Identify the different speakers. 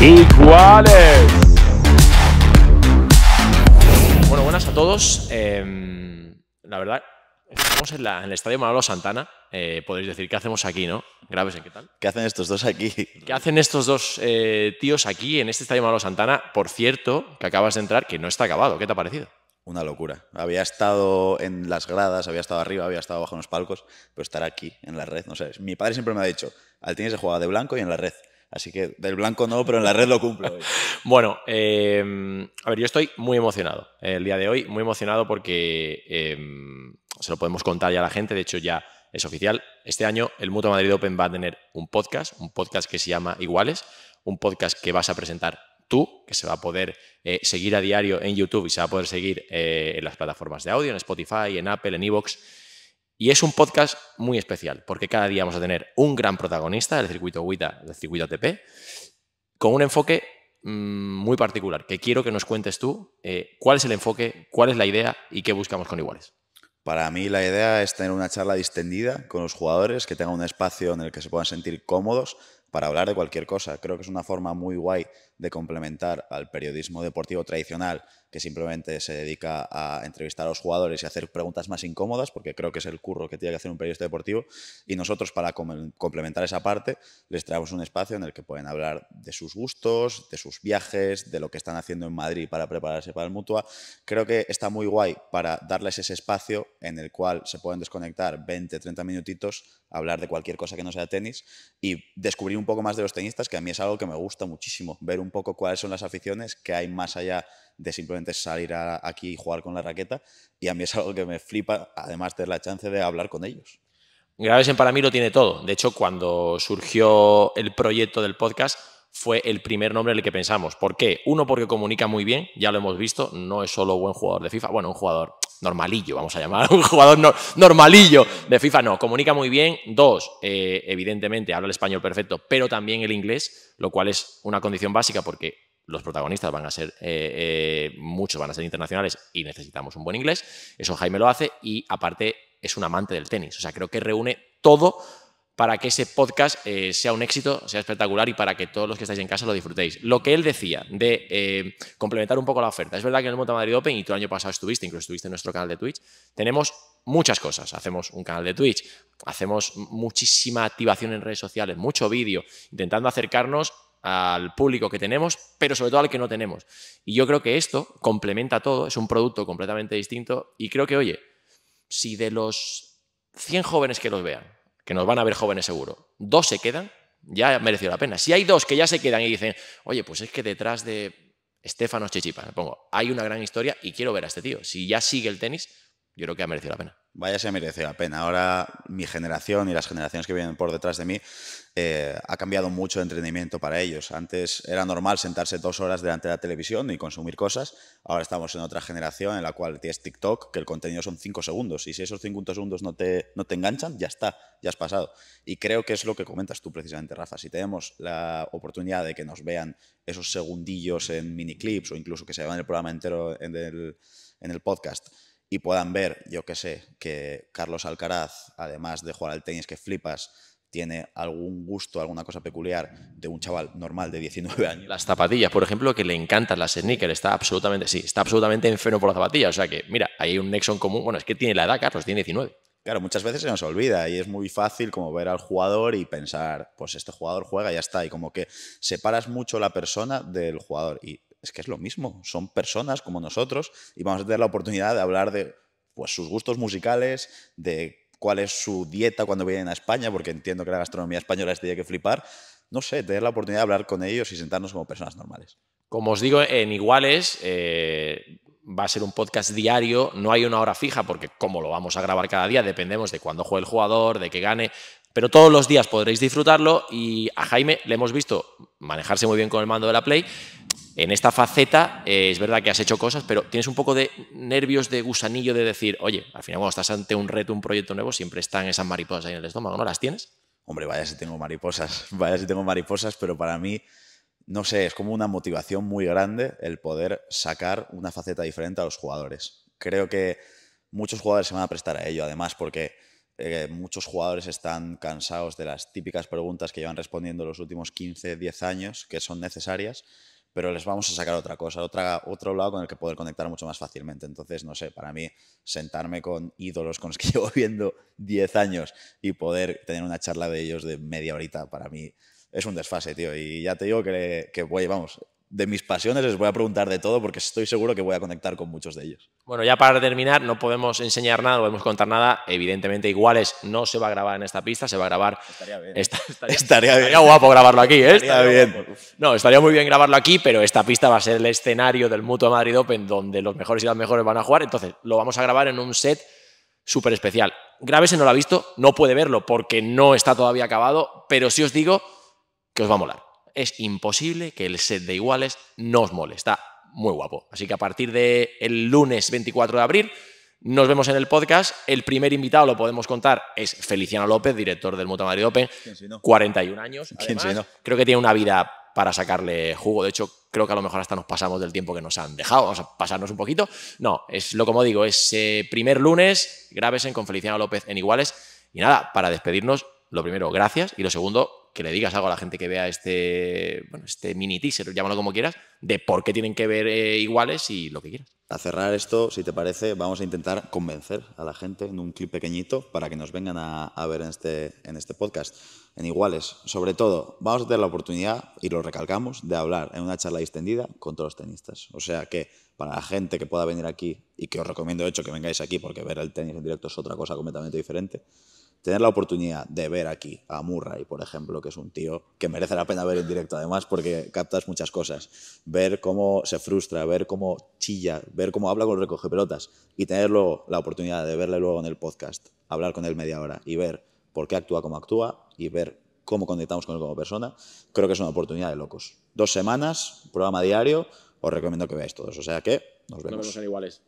Speaker 1: iguales. Bueno, buenas a todos. Em, la verdad, estamos en, el Estadio Manolo Santana. Eh, podéis decir, ¿qué hacemos
Speaker 2: aquí, no? Graves, ¿en qué tal? ¿Qué hacen estos dos aquí? ¿Qué
Speaker 1: hacen estos dos eh, tíos aquí en este Estadio Manolo Santana? Por cierto, que acabas de entrar, que no está acabado. ¿Qué te ha parecido?
Speaker 2: Una locura. Había estado en las gradas, había estado arriba, había estado bajo en los palcos, pero estar aquí, en la red, no sé. Mi padre siempre me ha dicho, al tienes se jugar de blanco y en la red. Así que del blanco no, pero en la red lo cumplo.
Speaker 1: bueno, em, a ver, yo estoy muy emocionado eh, el día de hoy, muy emocionado porque em, se lo podemos contar ya a la gente, de hecho ya es oficial. Este año el Mutua Madrid Open va a tener un podcast, un podcast que se llama Iguales, un podcast que vas a presentar tú, que se va a poder eh, seguir a diario en YouTube y se va a poder seguir eh, en las plataformas de audio, en Spotify, en Apple, en Evox. Y es un podcast muy especial, porque cada día vamos a tener un gran protagonista del circuito WITA, del circuito ATP, con un enfoque mm, muy particular, que quiero que nos cuentes tú eh, cuál es el enfoque, cuál es la idea y qué
Speaker 2: buscamos con iguales. Para mí la idea es tener una charla distendida con los jugadores, que tengan un espacio en el que se puedan sentir cómodos para hablar de cualquier cosa. Creo que es una forma muy guay de complementar al periodismo deportivo tradicional, que simplemente se dedica a entrevistar a los jugadores y hacer preguntas más incómodas, porque creo que es el curro que tiene que hacer un periodista deportivo, y nosotros para complementar esa parte les traemos un espacio en el que pueden hablar de sus gustos, de sus viajes, de lo que están haciendo en Madrid para prepararse para el Mutua. Creo que está muy guay para darles ese espacio en el cual se pueden desconectar 20, 30 minutitos, hablar de cualquier cosa que no sea tenis y descubrir un poco más de los tenistas, que a mí es algo que me gusta muchísimo, ver un un poco cuáles son las aficiones que hay más allá de simplemente salir aquí y jugar con la raqueta. Y a mí es algo que me flipa, además de la chance de hablar con ellos.
Speaker 1: Gravesen para mí lo tiene todo. De hecho, cuando surgió el proyecto del podcast, fue el primer nombre en el que pensamos. ¿Por qué? Uno, porque comunica muy bien, ya lo hemos visto, no es solo buen jugador de FIFA, bueno, un jugador normalillo, vamos a llamar, un jugador normalillo de FIFA, no, comunica muy bien. Dos, eh, evidentemente habla el español perfecto, pero también el inglés, lo cual es una condición básica porque los protagonistas van a ser, eh, eh, muchos van a ser internacionales y necesitamos un buen inglés. Eso Jaime lo hace y aparte es un amante del tenis, o sea, creo que reúne todo para que ese podcast eh, sea un éxito, sea espectacular y para que todos los que estáis en casa lo disfrutéis. Lo que él decía de eh, complementar un poco la oferta. Es verdad que en el de Madrid Open, y tú el año pasado estuviste, incluso estuviste en nuestro canal de Twitch, tenemos muchas cosas. Hacemos un canal de Twitch, hacemos muchísima activación en redes sociales, mucho vídeo, intentando acercarnos al público que tenemos, pero sobre todo al que no tenemos. Y yo creo que esto complementa todo, es un producto completamente distinto y creo que, oye, si de los 100 jóvenes que los vean, que nos van a ver jóvenes seguro, dos se quedan, ya mereció la pena. Si hay dos que ya se quedan y dicen, oye, pues es que detrás de
Speaker 2: Estefanos Chichipa, pongo,
Speaker 1: hay una gran historia y quiero ver a este tío. Si ya sigue el tenis,
Speaker 2: yo creo que ha merecido la pena. Vaya se merece la pena. Ahora mi generación y las generaciones que vienen por detrás de mí eh, ha cambiado mucho el entrenamiento para ellos. Antes era normal sentarse dos horas delante de la televisión y consumir cosas. Ahora estamos en otra generación en la cual tienes TikTok, que el contenido son cinco segundos. Y si esos cinco segundos no te, no te enganchan, ya está, ya has pasado. Y creo que es lo que comentas tú precisamente, Rafa. Si tenemos la oportunidad de que nos vean esos segundillos en mini miniclips o incluso que se vean el programa entero en el, en el podcast y puedan ver, yo que sé, que Carlos Alcaraz, además de jugar al tenis que flipas, tiene algún gusto, alguna cosa peculiar de un chaval normal de 19 años. Las zapatillas,
Speaker 1: por ejemplo, que le encantan las sneakers, está absolutamente, sí, está absolutamente enfermo por las zapatillas. O sea que, mira, hay un
Speaker 2: nexo en común. Bueno, es que tiene la edad, Carlos, tiene 19. Claro, muchas veces se nos olvida y es muy fácil como ver al jugador y pensar, pues este jugador juega y ya está. Y como que separas mucho la persona del jugador. Y es que es lo mismo, son personas como nosotros y vamos a tener la oportunidad de hablar de pues, sus gustos musicales, de cuál es su dieta cuando vienen a España, porque entiendo que la gastronomía española es de que flipar. No sé, tener la oportunidad de hablar con ellos y sentarnos como personas normales.
Speaker 1: Como os digo, en Iguales eh, va a ser un podcast diario, no hay una hora fija, porque como lo vamos a grabar cada día, dependemos de cuándo juegue el jugador, de que gane, pero todos los días podréis disfrutarlo y a Jaime le hemos visto manejarse muy bien con el mando de la Play. En esta faceta eh, es verdad que has hecho cosas, pero tienes un poco de nervios de gusanillo de decir, oye, al final cuando estás ante un reto, un proyecto nuevo, siempre están esas mariposas ahí en el estómago, ¿no las tienes?
Speaker 2: Hombre, vaya si tengo mariposas, vaya si tengo mariposas, pero para mí no sé, es como una motivación muy grande el poder sacar una faceta diferente a los jugadores. Creo que muchos jugadores se van a prestar a ello, además, porque eh, muchos jugadores están cansados de las típicas preguntas que llevan respondiendo los últimos 15, 10 años, que son necesarias, pero les vamos a sacar otra cosa, otra, otro lado con el que poder conectar mucho más fácilmente. Entonces, no sé, para mí sentarme con ídolos con los que llevo viendo 10 años y poder tener una charla de ellos de media horita, para mí es un desfase, tío. Y ya te digo que, que voy, vamos, de mis pasiones, les voy a preguntar de todo porque estoy seguro que voy a conectar con muchos de ellos.
Speaker 1: Bueno, ya para terminar, no podemos enseñar nada, no podemos contar nada. Evidentemente, iguales no se va a grabar en esta pista, se va a grabar. Estaría bien. estaría, guapo grabarlo aquí, ¿eh? Estaría, bien. No, estaría muy bien grabarlo aquí, pero esta pista va a ser el escenario del Mutuo Madrid Open donde los mejores y las mejores van a jugar. Entonces, lo vamos a grabar en un set súper especial. Graves no lo ha visto, no puede verlo porque no está todavía acabado, pero sí os digo que os va a molar es imposible que el set de iguales nos os Está muy guapo. Así que a partir del el lunes 24 de abril nos vemos en el podcast. El primer invitado, lo podemos contar, es Feliciano López, director del Mutua Madrid Open. 41 años. Además, Creo que tiene una vida para sacarle jugo. De hecho, creo que a lo mejor hasta nos pasamos del tiempo que nos han dejado. Vamos a pasarnos un poquito. No, es lo como digo, es eh, primer lunes, grábesen con Feliciano López en iguales. Y nada, para despedirnos, lo primero, gracias. Y lo segundo, que le digas algo a la gente que vea este, bueno, este mini teaser, llámalo como quieras, de por qué tienen que ver eh, iguales y lo que quieras.
Speaker 2: A cerrar esto, si te parece, vamos a intentar convencer a la gente en un clip pequeñito para que nos vengan a, ver en este, en este podcast, en iguales. Sobre todo, vamos a tener la oportunidad, y lo recalcamos, de hablar en una charla extendida con todos los tenistas. O sea que para la gente que pueda venir aquí, y que os recomiendo de hecho que vengáis aquí porque ver el tenis en directo es otra cosa completamente diferente, tener la oportunidad de ver aquí a Murray, por ejemplo, que es un tío que merece la pena ver en directo, además, porque captas muchas cosas. Ver cómo se frustra, ver cómo chilla, ver cómo habla con recoge pelotas y tener la oportunidad de verle luego en el podcast, hablar con él media hora y ver por qué actúa como actúa y ver cómo conectamos con él como persona, creo que es una oportunidad de locos. Dos semanas, programa diario, os recomiendo que veáis todos. O sea que nos vemos. Nos vemos en iguales.